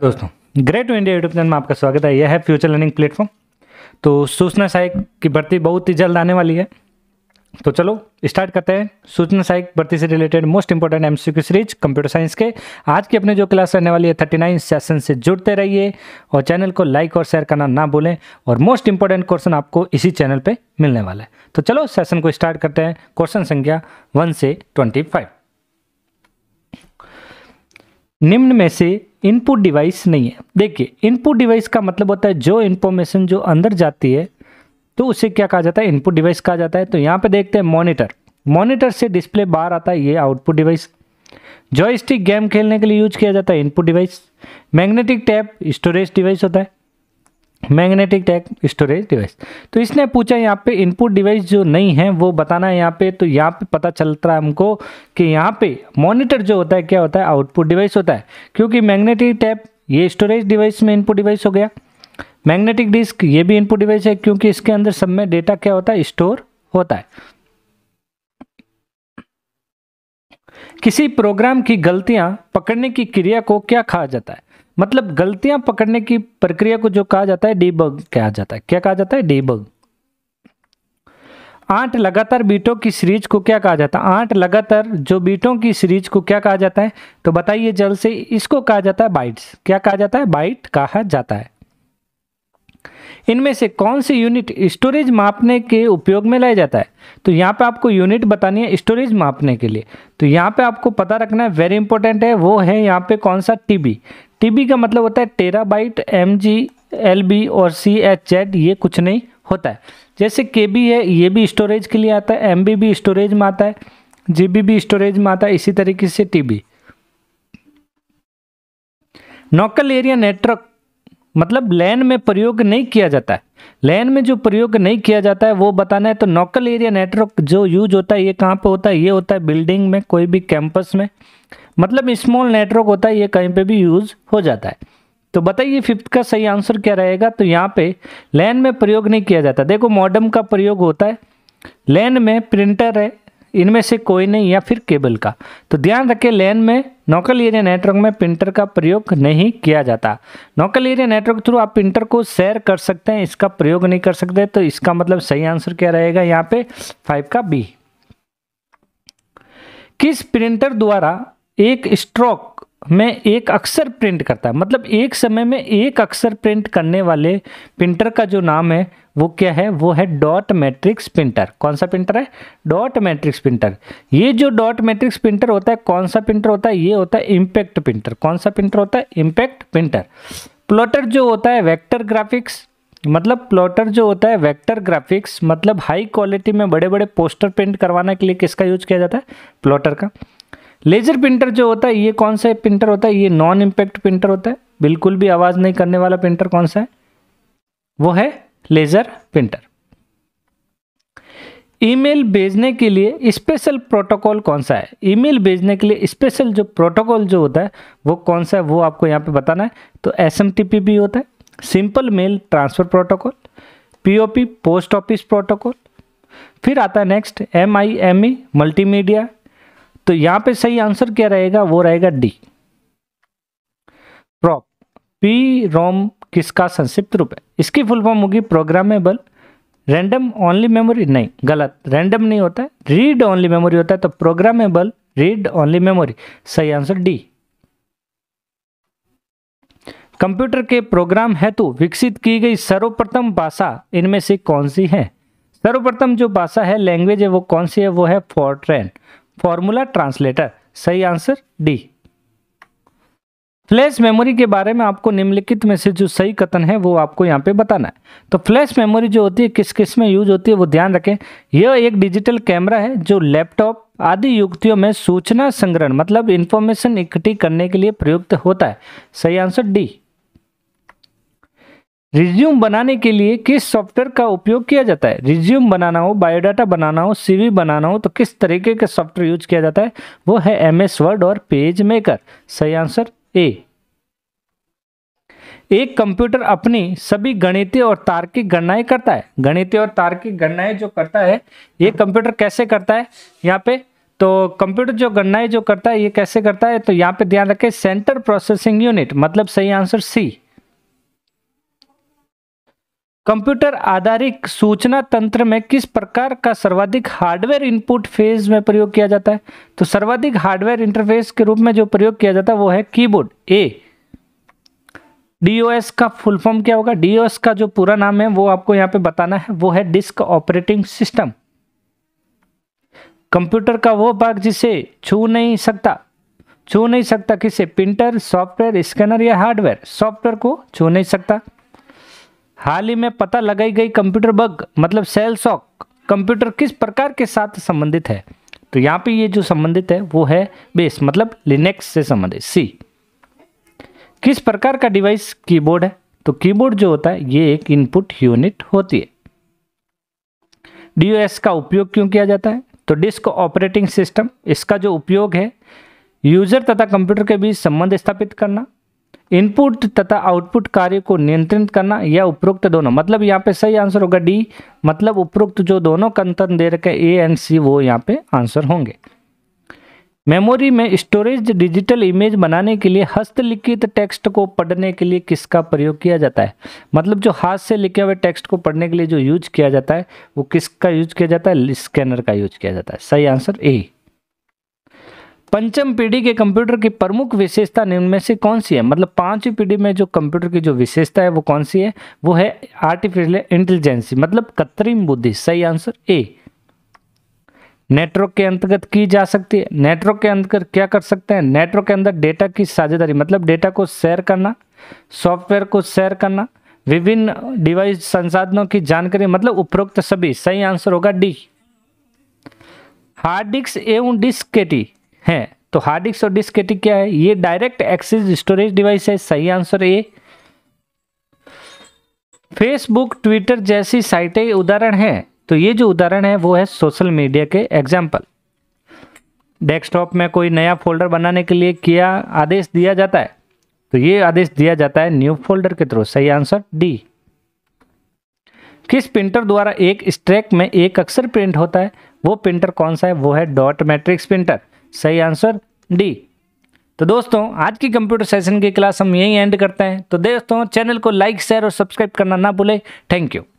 दोस्तों great to India YouTube channel में आपका स्वागत है यह है फ्यूचर लर्निंग प्लेटफॉर्म तो सूचना सहायक की भर्ती बहुत ही जल्द आने वाली है तो चलो स्टार्ट करते हैं सूचना सहायक भर्ती से related most important M series computer science के आज की अपने जो क्लास रहने वाली है थर्टी नाइन सेशन से जुड़ते रहिए और चैनल को लाइक और शेयर करना ना भूलें और मोस्ट इंपॉर्टेंट क्वेश्चन आपको इसी चैनल पर मिलने वाला है तो चलो सेशन को स्टार्ट करते हैं क्वेश्चन संख्या वन से ट्वेंटी फाइव निम्न में से इनपुट डिवाइस नहीं है देखिए इनपुट डिवाइस का मतलब होता है जो इन्फॉर्मेशन जो अंदर जाती है तो उसे क्या कहा जाता है इनपुट डिवाइस कहा जाता है तो यहाँ पे देखते हैं मॉनिटर मॉनिटर से डिस्प्ले बाहर आता है ये आउटपुट डिवाइस जॉयस्टिक गेम खेलने के लिए यूज किया जाता है input device magnetic tape storage device होता है मैग्नेटिक टैग स्टोरेज डिवाइस तो इसने पूछा यहाँ पे इनपुट डिवाइस जो नहीं है वो बताना है यहाँ पे तो यहाँ पे पता चलता है हमको कि यहाँ पे मॉनिटर जो होता है क्या होता है आउटपुट डिवाइस होता है क्योंकि मैग्नेटिक टैप ये स्टोरेज डिवाइस में इनपुट डिवाइस हो गया मैग्नेटिक डिस्क ये भी इनपुट डिवाइस है क्योंकि इसके अंदर सब में डेटा क्या होता है स्टोर होता है किसी प्रोग्राम की गलतियां पकड़ने की क्रिया को क्या कहा जाता है मतलब गलतियां पकड़ने की प्रक्रिया को जो कहा जाता है डीबग कहा जाता है क्या कहा जाता है डीबग आठ लगातार बीटों की सीरीज को क्या कहा जाता है आठ लगातार जो बीटों की सीरीज को क्या कहा जाता है तो बताइए जल्द से इसको कहा जाता है बाइट्स क्या कहा जाता है बाइट कहा जाता है इनमें से कौन सी यूनिट स्टोरेज मापने के उपयोग में लाया जाता है तो यहाँ पे आपको यूनिट बतानी है स्टोरेज मापने के लिए तो यहाँ पे आपको पता रखना है वेरी इंपॉर्टेंट है वो है यहाँ पे कौन सा टीबी टीबी का मतलब होता है terabyte M G L B और सी एच जेड ये कुछ नहीं होता है जैसे के बी है ये भी स्टोरेज के लिए आता है एम बी भी स्टोरेज में आता है जी बी भी स्टोरेज में आता है इसी तरीके से T B local area network मतलब लैन में प्रयोग नहीं किया जाता है लैन में जो प्रयोग नहीं किया जाता है वो बताना है तो नोकल एरिया नेटवर्क जो यूज होता है ये कहाँ पे होता है ये होता है बिल्डिंग में कोई भी कैंपस में मतलब स्मॉल नेटवर्क होता है ये कहीं पे भी यूज़ हो जाता है तो बताइए फिफ्थ का सही आंसर क्या रहेगा तो यहाँ पे लैन में प्रयोग नहीं किया जाता देखो मॉडम का प्रयोग होता है लैन में प्रिंटर है इनमें से कोई नहीं या फिर केबल का तो ध्यान रखें लैन में नोकल एरिया नेटवर्क में प्रिंटर का प्रयोग नहीं किया जाता नोकल एरिया नेटवर्क थ्रू आप प्रिंटर को शेयर कर सकते हैं इसका प्रयोग नहीं कर सकते तो इसका मतलब सही आंसर क्या रहेगा यहाँ पे फाइव का बी किस प्रिंटर द्वारा एक स्ट्रोक में एक अक्षर प्रिंट करता है मतलब एक समय में एक अक्षर प्रिंट करने वाले प्रिंटर का जो नाम है वो क्या है वो है डॉट मैट्रिक्स प्रिंटर कौन सा प्रिंटर है डॉट मैट्रिक्स प्रिंटर ये जो डॉट मैट्रिक्स प्रिंटर होता है कौन सा प्रिंटर होता है ये होता है इम्पैक्ट प्रिंटर कौन सा प्रिंटर होता है इम्पैक्ट प्रिंटर प्लॉटर जो होता है वेक्टर ग्राफिक्स मतलब प्लॉटर जो होता है वेक्टर ग्राफिक्स मतलब हाई क्वालिटी में बड़े बड़े पोस्टर प्रिंट करवाने के लिए किसका यूज किया जाता है प्लॉटर का लेजर प्रिंटर जो होता है ये कौन सा प्रिंटर होता है ये नॉन इम्पैक्ट प्रिंटर होता है बिल्कुल भी आवाज़ नहीं करने वाला प्रिंटर कौन सा है वो है लेजर प्रिंटर ईमेल भेजने के लिए स्पेशल प्रोटोकॉल कौन सा है ईमेल भेजने के लिए स्पेशल जो प्रोटोकॉल जो होता है वो कौन सा है वो आपको यहाँ पे बताना है तो एस भी होता है simple mail transfer protocol POP post office protocol फिर आता है next M I M E multimedia तो यहां पे सही आंसर क्या रहेगा वो रहेगा डी प्रॉप पी रोम किसका संक्षिप्त रूप है इसकी फुल फॉर्म होगी प्रोग्रामेबल रैंडम ओनली मेमोरी नहीं गलत रैंडम नहीं होता है रीड ओनली मेमोरी होता है तो प्रोग्रामेबल रीड ओनली मेमोरी सही आंसर डी कंप्यूटर के प्रोग्राम हेतु तो विकसित की गई सर्वप्रथम भाषा इनमें से कौन सी है सर्वप्रथम जो भाषा है लैंग्वेज है वो कौन सी है वो है फोर्ट्रेन फॉर्मूला ट्रांसलेटर सही आंसर डी फ्लैश मेमोरी के बारे में आपको निम्नलिखित में से जो सही कथन है वो आपको यहाँ पे बताना है तो फ्लैश मेमोरी जो होती है किस किस में यूज होती है वो ध्यान रखें यह एक डिजिटल कैमरा है जो लैपटॉप आदि युक्तियों में सूचना संग्रहण मतलब इन्फॉर्मेशन इकट्ठी करने के लिए प्रयुक्त होता है सही आंसर डी रिज्यूम बनाने के लिए किस सॉफ्टवेयर का उपयोग किया जाता है रिज्यूम बनाना हो बायोडाटा बनाना हो सीवी बनाना हो तो किस तरीके का सॉफ्टवेयर यूज किया जाता है वो है एम एस वर्ड और पेज मेकर सही आंसर ए एक कंप्यूटर अपनी सभी गणितीय और तार्किक गणनाएं करता है गणितीय और तार्किक गणनाएं जो करता है ये कंप्यूटर कैसे करता है यहाँ पे तो कंप्यूटर जो गणनाएं जो करता है ये कैसे करता है तो यहाँ पे ध्यान रखें सेंटर प्रोसेसिंग यूनिट मतलब सही आंसर सी कंप्यूटर आधारित सूचना तंत्र में किस प्रकार का सर्वाधिक हार्डवेयर इनपुट फेज में प्रयोग किया जाता है तो सर्वाधिक हार्डवेयर इंटरफेस के रूप में जो प्रयोग किया जाता है वो है कीबोर्ड ए डीओएस का फुल फॉर्म क्या होगा डीओएस का जो पूरा नाम है वो आपको यहाँ पे बताना है वो है डिस्क ऑपरेटिंग सिस्टम कंप्यूटर का वो भाग जिसे छू नहीं सकता छू नहीं सकता किसे प्रिंटर सॉफ्टवेयर स्कैनर या हार्डवेयर सॉफ्टवेयर को छू नहीं सकता हाल ही में पता लगाई गई कंप्यूटर बग मतलब सेल सॉक कंप्यूटर किस प्रकार के साथ संबंधित है तो यहाँ पे ये जो संबंधित है वो है बेस मतलब लिनेक्स से संबंधित सी किस प्रकार का डिवाइस कीबोर्ड है तो कीबोर्ड जो होता है ये एक इनपुट यूनिट होती है डीओएस का उपयोग क्यों किया जाता है तो डिस्क ऑपरेटिंग सिस्टम इसका जो उपयोग है यूजर तथा कंप्यूटर के बीच संबंध स्थापित करना इनपुट तथा आउटपुट कार्य को नियंत्रित करना या उपरोक्त दोनों मतलब यहाँ पे सही आंसर होगा डी मतलब उपरोक्त जो दोनों कंतन दे रखे ए एंड सी वो यहाँ पे आंसर होंगे मेमोरी में स्टोरेज डिजिटल इमेज बनाने के लिए हस्तलिखित टेक्स्ट को पढ़ने के लिए किसका प्रयोग किया जाता है मतलब जो हाथ से लिखे हुए टेक्स्ट को पढ़ने के लिए जो यूज किया जाता है वो किसका यूज किया जाता है स्कैनर का यूज किया जाता है सही आंसर ए पंचम पीढ़ी के कंप्यूटर की प्रमुख विशेषता निम्न में से कौन सी है मतलब पांचवी पीढ़ी में जो कंप्यूटर की जो विशेषता है वो कौन सी है वो है आर्टिफिशियल इंटेलिजेंसी मतलब कृत्रिम बुद्धि सही आंसर ए नेटवर्क के अंतर्गत की जा सकती है नेटवर्क के अंतर्गत क्या कर सकते हैं नेटवर्क के अंदर डेटा की साझेदारी मतलब डेटा को शेयर करना सॉफ्टवेयर को शेयर करना विभिन्न डिवाइस संसाधनों की जानकारी मतलब उपरोक्त सभी सही आंसर होगा डी हार्ड डिस्क एवं डिस्केटी है तो हार्ड डिस्क और डिस्क एटिक क्या है ये डायरेक्ट एक्सेस स्टोरेज डिवाइस है सही आंसर ए फेसबुक ट्विटर जैसी साइटें उदाहरण है तो ये जो उदाहरण है वो है सोशल मीडिया के एग्जाम्पल डेस्कटॉप में कोई नया फोल्डर बनाने के लिए किया आदेश दिया जाता है तो ये आदेश दिया जाता है न्यू फोल्डर के थ्रू सही आंसर डी किस प्रिंटर द्वारा एक स्ट्रेक में एक अक्षर प्रिंट होता है वो प्रिंटर कौन सा है वो है डॉट मैट्रिक्स प्रिंटर सही आंसर डी तो दोस्तों आज की कंप्यूटर सेशन की क्लास हम यहीं एंड करते हैं तो दोस्तों चैनल को लाइक शेयर और सब्सक्राइब करना ना भूले थैंक यू